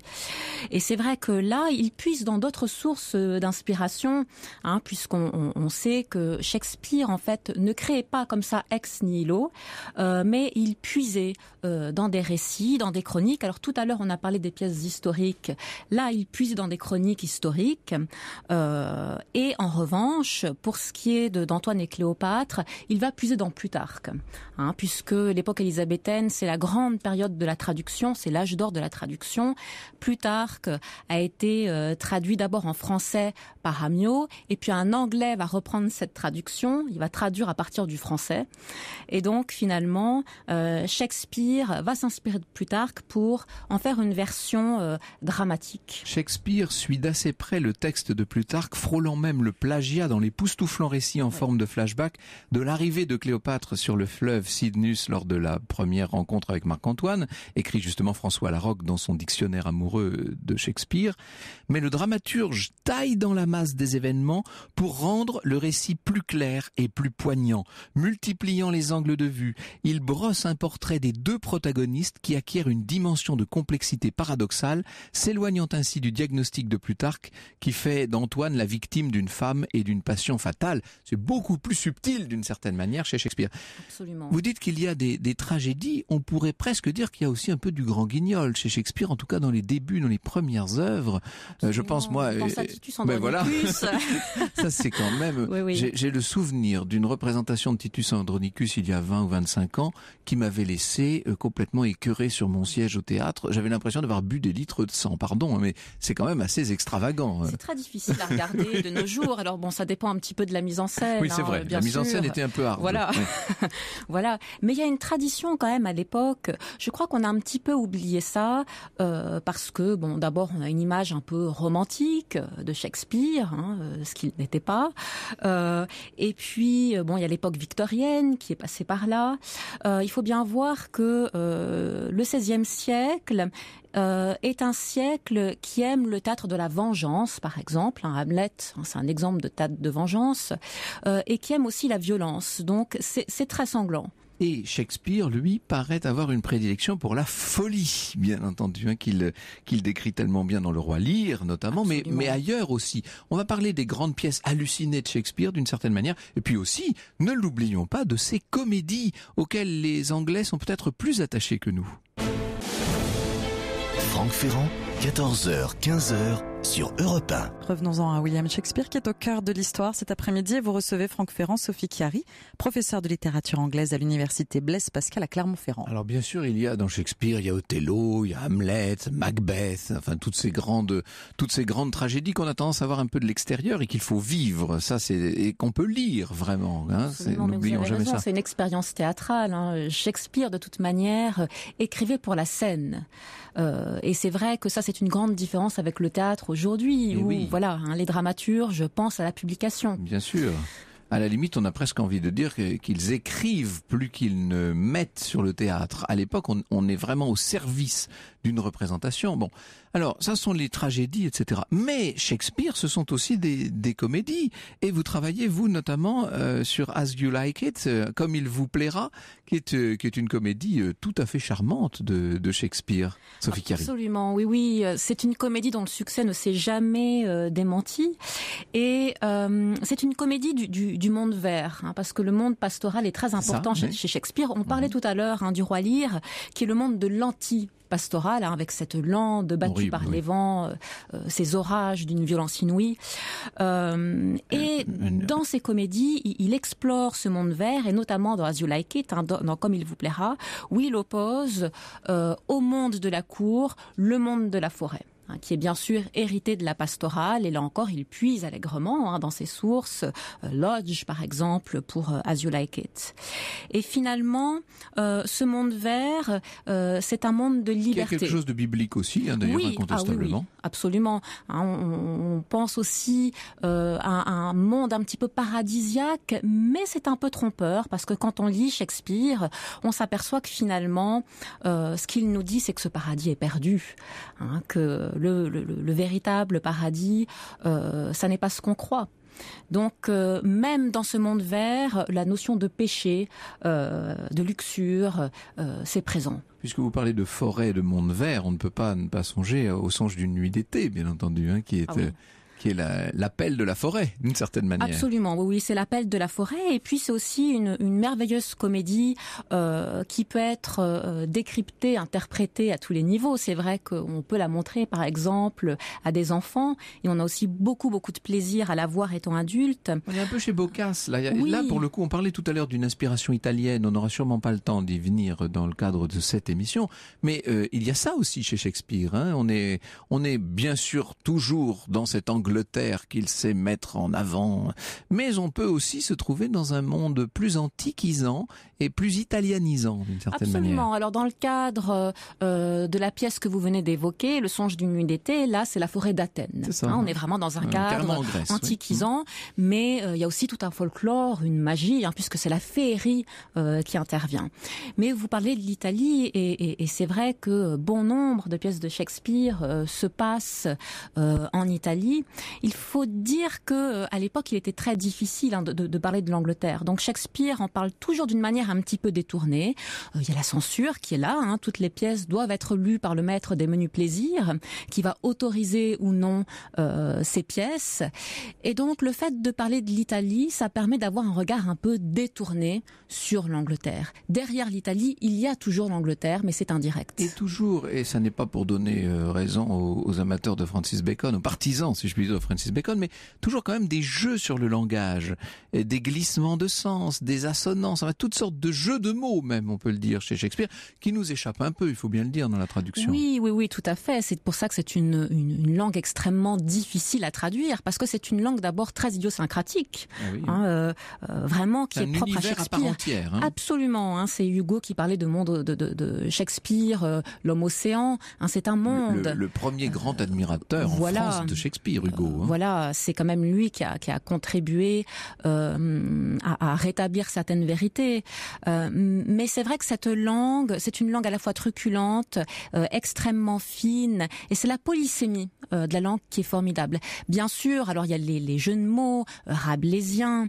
Et c'est vrai que là, il puise dans d'autres sources d'inspiration, hein, puisqu'on sait que Shakespeare en fait ne créait pas comme ça ex nihilo, mais il puisait dans des récits, dans des chroniques. Alors tout à l'heure, on a parlé des pièces historiques. Là, il puise dans des chroniques historiques. Euh, et en revanche, pour ce qui est d'Antoine et Cléopâtre, il va puiser dans Plutarque, hein, puisque l'époque élisabéthaine, c'est la grande période de la traduction, c'est l'âge d'or de la traduction. Plutarque a été euh, traduit d'abord en français par amio et puis un anglais va reprendre cette traduction. Il va traduire à partir du français. Et donc, finalement, euh, Shakespeare va s'inspirer de Plutarque pour en faire une version euh, dramatique. Shakespeare suit d'assez près le texte de Plutarque, frôlant même le plagiat dans les poustouflants récits en forme de flashback de l'arrivée de Cléopâtre sur le fleuve Cydnus lors de la première rencontre avec Marc-Antoine, écrit justement François Larocque dans son dictionnaire amoureux de Shakespeare. Mais le dramaturge taille dans la masse des événements pour rendre le récit plus clair et plus poignant, multipliant les angles de vue. Il brosse un portrait des deux protagonistes qui acquiert une dimension de complexité paradoxale, s'éloignant ainsi du diagnostic de Plutarque qui fait d'Antoine la victime d'une femme et d'une passion fatale. C'est beaucoup plus subtil d'une certaine manière chez Shakespeare. Absolument. Vous dites qu'il y a des, tragédies, on pourrait presque dire qu'il y a aussi un peu du grand guignol chez Shakespeare, en tout cas dans les débuts, dans les premières œuvres. Euh, je pense moi. Ben voilà. [LAUGHS] Ça c'est quand même. J'ai le souvenir d'une représentation de Titus Andronicus il y a 20 ou 25 ans qui m'avait laissé euh, complètement écœuré sur mon siège au théâtre. J'avais l'impression d'avoir bu des litres de sang, pardon, hein, mais c'est quand même assez extravagant. Hein. C'est très difficile à regarder de nos jours. Alors bon, ça dépend un petit peu de la mise en scène. Oui, c'est hein, vrai. la mise en scène était un peu hard. Voilà. [LAUGHS] voilà. Mais il y a une tradition quand même à l'époque. Je crois qu'on a un petit peu oublié ça euh, parce que bon, d'abord on a une image un peu romantique euh, de Shakespeare, euh, ce qu'il n'était pas. et puis bon, il y a l'époque victorienne qui est passée par là. il faut bien voir que euh, le XVIe siècle euh, est un siècle qui aime le théâtre de la vengeance, par exemple, Hamlet, hein, c'est un exemple de théâtre de vengeance, euh, et qui aime aussi la violence. Donc c'est très sanglant. Et Shakespeare, lui, paraît avoir une prédilection pour la folie, bien entendu, hein, qu'il décrit tellement bien dans Le Roi Lear, notamment, mais, mais ailleurs aussi. On va parler des grandes pièces hallucinées de Shakespeare, d'une certaine manière, et puis aussi, ne l'oublions pas, de ces comédies auxquelles les Anglais sont peut-être plus attachés que nous. Franck Ferrand, 14h, 15h, sur Europe Revenons-en à William Shakespeare qui est au cœur de l'histoire. Cet après-midi, vous recevez Franck Ferrand, Sophie Chiari, professeur de littérature anglaise à l'université Blaise Pascal à Clermont-Ferrand. Alors bien sûr, il y a dans Shakespeare, il y a Othello, il y a Hamlet, Macbeth, enfin toutes ces grandes, toutes ces grandes tragédies qu'on a tendance à voir un peu de l'extérieur et qu'il faut vivre. Ça, c'est et qu'on peut lire vraiment. Hein. N'oublions jamais ça. C'est une expérience théâtrale. Hein. Shakespeare, de toute manière, euh, écrivait pour la scène. Euh, et c'est vrai que ça, c'est une grande différence avec le théâtre aujourd'hui, où oui. voilà, hein, les dramaturges pense à la publication. Bien sûr. À la limite, on a presque envie de dire qu'ils écrivent plus qu'ils ne mettent sur le théâtre. À l'époque, on, on est vraiment au service d'une représentation. Bon, alors, ça sont les tragédies, etc. Mais Shakespeare, ce sont aussi des, comédies. Et vous travaillez, vous, notamment euh, sur As You Like It, euh, Comme il vous plaira, qui est, euh, qui est une comédie tout à fait charmante de, de Shakespeare. Sophie Absolument, oui, oui. C'est une comédie dont le succès ne s'est jamais démenti. Et c'est une comédie du, monde vert, hein, parce que le monde pastoral est très important chez, Shakespeare. On parlait mhm. tout à l'heure hein, du roi Lear, qui est le monde de l'anti pastorale, hein, avec cette lande battue par les vents, euh, euh, ces orages d'une violence inouïe. Euh, et dans ses comédies, il, explore ce monde vert, et notamment dans As You Like It, hein, Comme il vous plaira, où il oppose au monde de la cour le monde de la forêt. Hein, qui est bien sûr hérité de la pastorale. Et là encore, il puise allègrement hein, dans ses sources, euh, Lodge par exemple pour euh, As You Like It. Et finalement, euh, ce monde vert, c'est un monde de liberté. Il y a quelque chose de biblique aussi, hein, d'ailleurs, incontestablement. Ah absolument. Hein, on, pense aussi à, un monde un petit peu paradisiaque, mais c'est un peu trompeur parce que quand on lit Shakespeare, on s'aperçoit que finalement, ce qu'il nous dit, c'est que ce paradis est perdu, hein, que le, véritable paradis, euh, ça n'est pas ce qu'on croit. Donc euh, même dans ce monde vert, la notion de péché, euh, de luxure, c'est présent. Puisque vous parlez de forêt, de monde vert, on ne peut pas ne pas songer au songe d'une nuit d'été, bien entendu, hein, qui est ah qui est l'appel de la forêt, d'une certaine manière. Absolument, oui, c'est l'appel de la forêt. Et puis c'est aussi une, merveilleuse comédie euh, qui peut être euh, décryptée, interprétée à tous les niveaux. C'est vrai qu'on peut la montrer, par exemple, à des enfants, et on a aussi beaucoup, beaucoup de plaisir à la voir étant adulte. On est un peu chez Boccace. Là, pour le coup, on parlait tout à l'heure d'une inspiration italienne. On n'aura sûrement pas le temps d'y venir dans le cadre de cette émission, mais euh, il y a ça aussi chez Shakespeare. Hein. On est, on est bien sûr toujours dans cet angle qu'il sait mettre en avant, mais on peut aussi se trouver dans un monde plus antiquisant et plus italianisant d'une certaine Absolument. manière. Absolument. Alors dans le cadre euh, de la pièce que vous venez d'évoquer, Le songe d'une nuit d'été, là c'est la forêt d'Athènes. Hein, on est vraiment dans un cadre antiquisant, mais euh, il y a aussi tout un folklore, une magie, hein, puisque c'est la féerie euh, qui intervient. Mais vous parlez de l'Italie et, et c'est vrai que bon nombre de pièces de Shakespeare se passent en Italie il faut dire que euh, à l'époque, il était très difficile hein, de, parler de l'Angleterre. Donc Shakespeare en parle toujours d'une manière un petit peu détournée. Euh, il y a la censure qui est là. Hein. Toutes les pièces doivent être lues par le maître des menus plaisirs, qui va autoriser ou non euh, ces pièces. Et donc le fait de parler de l'Italie, ça permet d'avoir un regard un peu détourné sur l'Angleterre. Derrière l'Italie, il y a toujours l'Angleterre, mais c'est indirect. Et toujours, et ça n'est pas pour donner raison aux, aux amateurs de Francis Bacon, aux partisans, si je puis de Francis Bacon, mais toujours quand même des jeux sur le langage, des glissements de sens, des assonances, enfin, toutes sortes de jeux de mots même, on peut le dire chez Shakespeare, qui nous échappent un peu, il faut bien le dire dans la traduction. Oui, oui, oui, tout à fait. C'est pour ça que c'est une, langue extrêmement difficile à traduire, parce que c'est une langue d'abord très idiosyncratique, ah hein, euh, euh, vraiment qui est, propre à Shakespeare. À part entière, hein. Absolument. Hein. c'est Hugo qui parlait de monde de, Shakespeare, euh, l'homme océan. c'est un monde. Le, premier grand admirateur en voilà. France de Shakespeare, Hugo. Hein. Voilà, c'est quand même lui qui a, contribué euh, à, rétablir certaines vérités. Euh, mais c'est vrai que cette langue, c'est une langue à la fois truculente, euh, extrêmement fine, et c'est la polysémie de la langue qui est formidable. Bien sûr, alors il y a les, les jeux de mots rabelaisiens,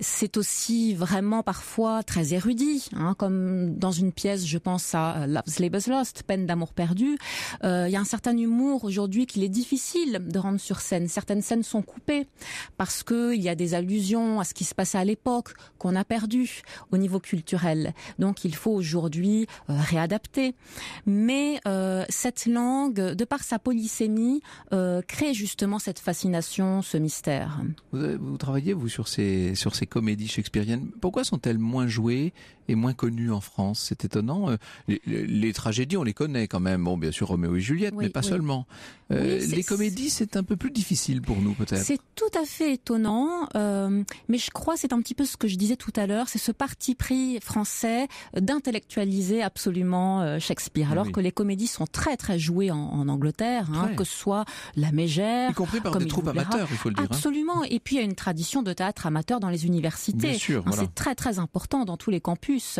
c'est aussi vraiment parfois très érudit, hein, comme dans une pièce, je pense à Love's Labour's Lost, Peine d'amour perdu. il y a un certain humour aujourd'hui qu'il est difficile de rendre sur scène. Certaines scènes sont coupées parce qu'il y a des allusions à ce qui se passait à l'époque qu'on a perdu au niveau culturel. Donc il faut aujourd'hui euh, réadapter. Mais euh, cette langue, de par sa polysémie, euh, crée justement cette fascination, ce mystère. Vous, travaillez, vous, sur ces, sur ces comédies shakespeariennes. Pourquoi sont-elles moins jouées et moins connues en France C'est étonnant. Les, tragédies, on les connaît quand même. Bon, bien sûr, Roméo et Juliette, mais pas seulement. les comédies c'est un peu plus difficile pour nous peut-être. C'est tout à fait étonnant, euh, mais je crois c'est un petit peu ce que je disais tout à l'heure, c'est ce parti pris français d'intellectualiser absolument euh, Shakespeare, alors que les comédies sont très très jouées en, Angleterre, hein, que ce soit La Mégère, y compris par des troupes amateurs, il faut le dire. Hein. Absolument, et puis il y a une tradition de théâtre amateur dans les universités. Hein, c'est très très important dans tous les campus.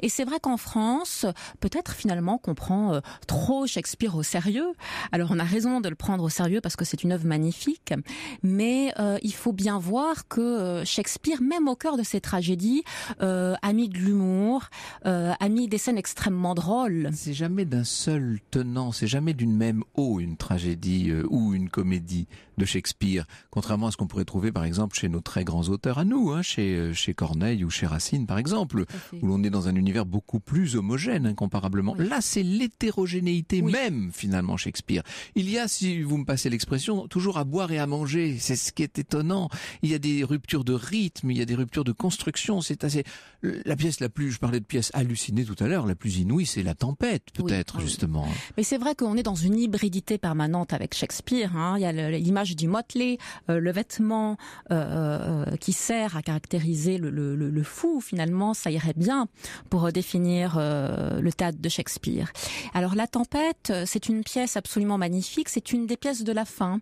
Et c'est vrai qu'en France, peut-être finalement qu'on prend euh, trop Shakespeare au sérieux. Alors on a raison de le prendre au sérieux parce que c'est une œuvre magnifique, mais euh, il faut bien voir que euh, Shakespeare, même au cœur de ses tragédies, euh, a mis de l'humour, euh, a mis des scènes extrêmement drôles. C'est jamais d'un seul tenant, c'est jamais d'une même eau une tragédie ou une comédie de Shakespeare, contrairement à ce qu'on pourrait trouver par exemple chez nos très grands auteurs à nous, hein, chez, chez Corneille ou chez Racine par exemple, où l'on est dans un univers beaucoup plus homogène, incomparablement. Hein, Là, c'est l'hétérogénéité même finalement Shakespeare. Il y a, si vous me c'est l'expression, toujours à boire et à manger. C'est ce qui est étonnant. Il y a des ruptures de rythme, il y a des ruptures de construction. C'est assez. La pièce la plus, je parlais de pièce hallucinée tout à l'heure, la plus inouïe, c'est La Tempête, peut-être ah justement. Mais c'est vrai qu'on est dans une hybridité permanente avec Shakespeare. Hein. Il y a l'image du motley, euh, le vêtement euh, euh, qui sert à caractériser le, fou. Finalement, ça irait bien pour définir le théâtre de Shakespeare. Alors La Tempête, c'est une pièce absolument magnifique. C'est une des pièces de la fin.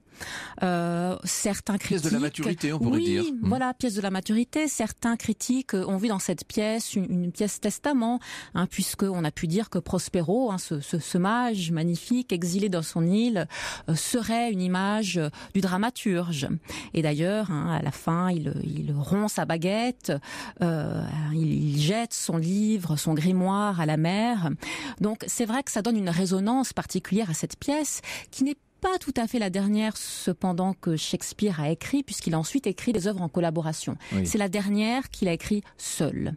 Euh, certains critiques, pièce de la maturité, on pourrait dire. Hmm. Voilà, pièce de la maturité. Certains critiques euh, ont vu dans cette pièce une, pièce testament, hein, puisque on a pu dire que Prospero, hein, ce, ce, mage magnifique exilé dans son île, euh, serait une image du dramaturge. Et d'ailleurs, hein, à la fin, il, il rompt sa baguette, il, il jette son livre, son grimoire à la mer. Donc c'est vrai que ça donne une résonance particulière à cette pièce qui n'est pas tout à fait la dernière, cependant, que Shakespeare a écrit, puisqu'il a ensuite écrit des œuvres en collaboration. C'est la dernière qu'il a écrit seul.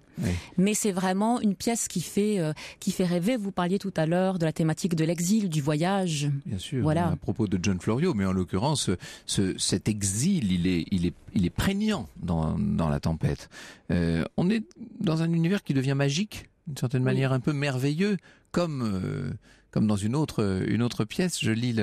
Mais c'est vraiment une pièce qui fait, euh, qui fait rêver. Vous parliez tout à l'heure de la thématique de l'exil, du voyage. Bien sûr. Voilà. À propos de John Florio, mais en l'occurrence, ce, cet exil, il est, il est, il est prégnant dans, dans la tempête. Euh, on est dans un univers qui devient magique, d'une certaine manière un peu merveilleux, comme, euh, comme dans une autre, euh, une autre pièce, je lis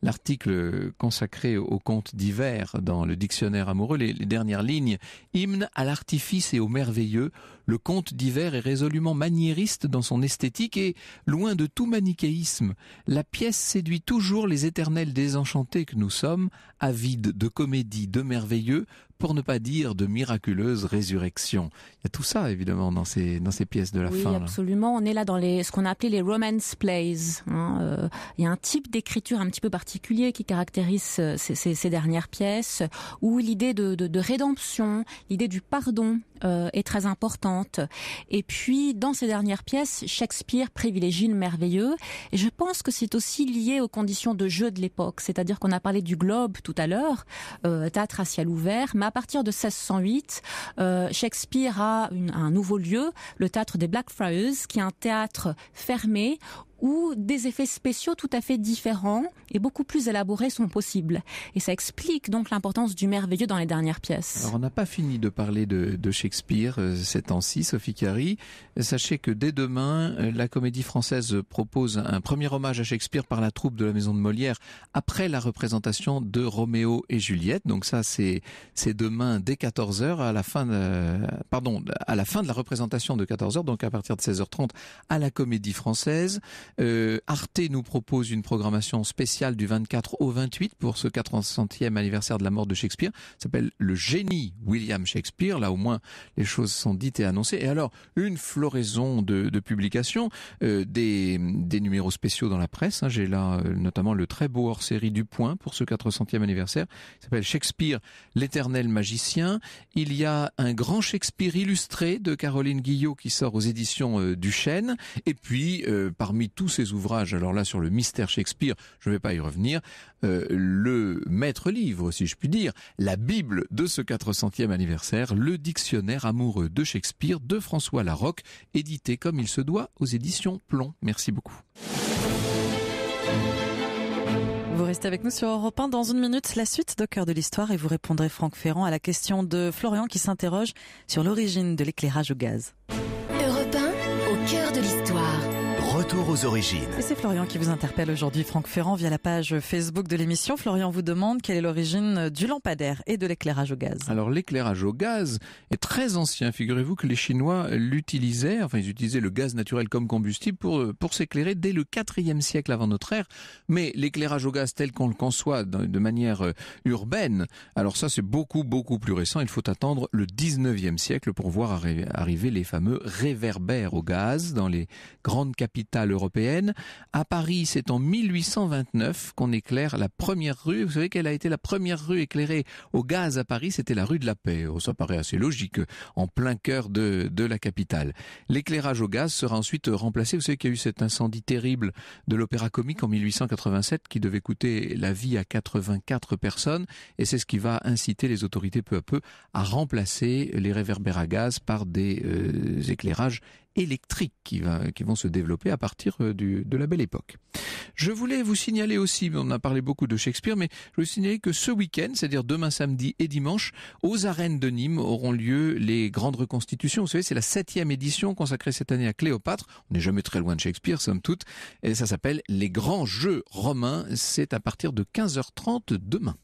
l'article consacré au conte d'hiver dans le dictionnaire amoureux, les, dernières lignes. Hymne à l'artifice et au merveilleux, le conte d'hiver est résolument maniériste dans son esthétique et, loin de tout manichéisme, la pièce séduit toujours les éternels désenchantés que nous sommes, avides de comédie, de merveilleux, pour ne pas dire de miraculeuse résurrection. Il y a tout ça évidemment dans ces pièces de la fin. Oui, absolument. On est là dans les ce qu'on a appelé les romance plays. Hein. Euh, il y a un type d'écriture un petit peu particulier qui caractérise euh, ces, dernières pièces, où l'idée de rédemption, l'idée du pardon euh, est très importante. Et puis, dans ces dernières pièces, Shakespeare privilégie le merveilleux. Et je pense que c'est aussi lié aux conditions de jeu de l'époque. C'est-à-dire qu'on a parlé du globe tout à l'heure, euh, théâtre à ciel ouvert. Mais à partir de 1608, euh, Shakespeare a un nouveau lieu, le théâtre des Blackfriars, qui est un théâtre fermé où des effets spéciaux tout à fait différents et beaucoup plus élaborés sont possibles. Et ça explique donc l'importance du merveilleux dans les dernières pièces. Alors on n'a pas fini de parler de, Shakespeare euh, ces temps-ci, Sophie Carry. Sachez que dès demain, euh, la Comédie Française propose un premier hommage à Shakespeare par la troupe de la Maison de Molière après la représentation de Roméo et Juliette. Donc ça, c'est c'est demain dès 14 h à la fin de, pardon à la fin de la représentation de 14 h donc à partir de 16h30 à la Comédie Française. Euh, Arte nous propose une programmation spéciale du 24 au 28 pour ce 400e anniversaire de la mort de Shakespeare. Ça s'appelle Le génie William Shakespeare. Là, au moins, les choses sont dites et annoncées. Et alors, une floraison de, publications, euh, des, numéros spéciaux dans la presse. Hein. J'ai là euh, notamment le très beau hors-série du Point pour ce 400e anniversaire. Il s'appelle Shakespeare, l'éternel magicien. Il y a un grand Shakespeare illustré de Caroline Guillot qui sort aux éditions du Chêne. Et puis, parmi tous tous ces ouvrages, alors là sur le mystère Shakespeare, je ne vais pas y revenir, euh, le maître livre, si je puis dire, la Bible de ce 400e anniversaire, le dictionnaire amoureux de Shakespeare de François Larocque, édité comme il se doit aux éditions Plomb. Merci beaucoup. Vous restez avec nous sur Europe 1 dans une minute, la suite de Cœur de l'Histoire et vous répondrez Franck Ferrand à la question de Florian qui s'interroge sur l'origine de l'éclairage au gaz. Europe 1, au cœur de l'histoire aux origines. Et c'est Florian qui vous interpelle aujourd'hui, Franck Ferrand, via la page Facebook de l'émission. Florian vous demande quelle est l'origine du lampadaire et de l'éclairage au gaz. Alors l'éclairage au gaz est très ancien. Figurez-vous que les Chinois l'utilisaient, enfin ils utilisaient le gaz naturel comme combustible pour, euh, pour s'éclairer dès le 4e siècle avant notre ère. Mais l'éclairage au gaz tel qu'on le conçoit de manière euh, urbaine, alors ça c'est beaucoup beaucoup plus récent. Il faut attendre le 19e siècle pour voir arriver les fameux réverbères au gaz dans les grandes capitales européenne. À Paris, c'est en 1829 qu'on éclaire la première rue. Vous savez quelle a été la première rue éclairée au gaz à Paris C'était la rue de la Paix. Oh, ça paraît assez logique, en plein cœur de, la capitale. L'éclairage au gaz sera ensuite remplacé. Vous savez qu'il y a eu cet incendie terrible de l'Opéra Comique en 1887 qui devait coûter la vie à 84 personnes et c'est ce qui va inciter les autorités peu à peu à remplacer les réverbères à gaz par des euh, éclairages électriques qui, vont se développer à partir euh, de la belle époque. Je voulais vous signaler aussi, on a parlé beaucoup de Shakespeare, mais je voulais signaler que ce week-end, c'est-à-dire demain samedi et dimanche, aux arènes de Nîmes auront lieu les grandes reconstitutions. Vous savez, c'est la septième édition consacrée cette année à Cléopâtre. On n'est jamais très loin de Shakespeare, somme toute. Et ça s'appelle les grands jeux romains. C'est à partir de 15h30 demain.